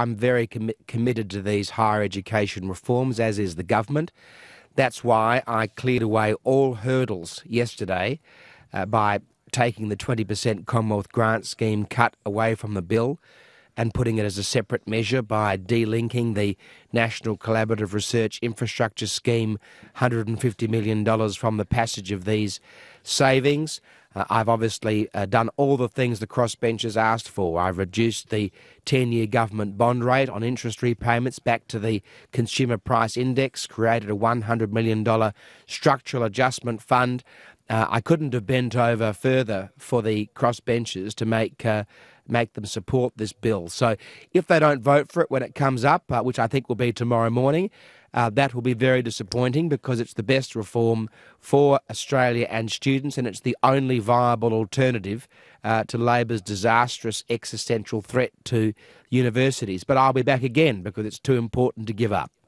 I'm very com- committed to these higher education reforms, as is the government. That's why I cleared away all hurdles yesterday uh, by taking the 20% Commonwealth grant scheme cut away from the bill and putting it as a separate measure by delinking the National Collaborative Research Infrastructure Scheme, $150 million from the passage of these savings. Uh, I've obviously uh, done all the things the crossbenchers asked for. I've reduced the 10 year government bond rate on interest repayments back to the consumer price index, created a $100 million structural adjustment fund uh, I couldn't have bent over further for the crossbenchers to make uh, make them support this bill. So, if they don't vote for it when it comes up, uh, which I think will be tomorrow morning, uh, that will be very disappointing because it's the best reform for Australia and students, and it's the only viable alternative uh, to Labor's disastrous existential threat to universities. But I'll be back again because it's too important to give up.